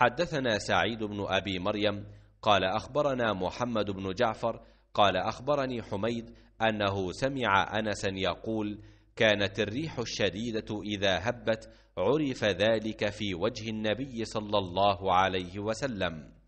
حدثنا سعيد بن أبي مريم قال أخبرنا محمد بن جعفر قال أخبرني حميد أنه سمع أنسا يقول كانت الريح الشديدة إذا هبت عرف ذلك في وجه النبي صلى الله عليه وسلم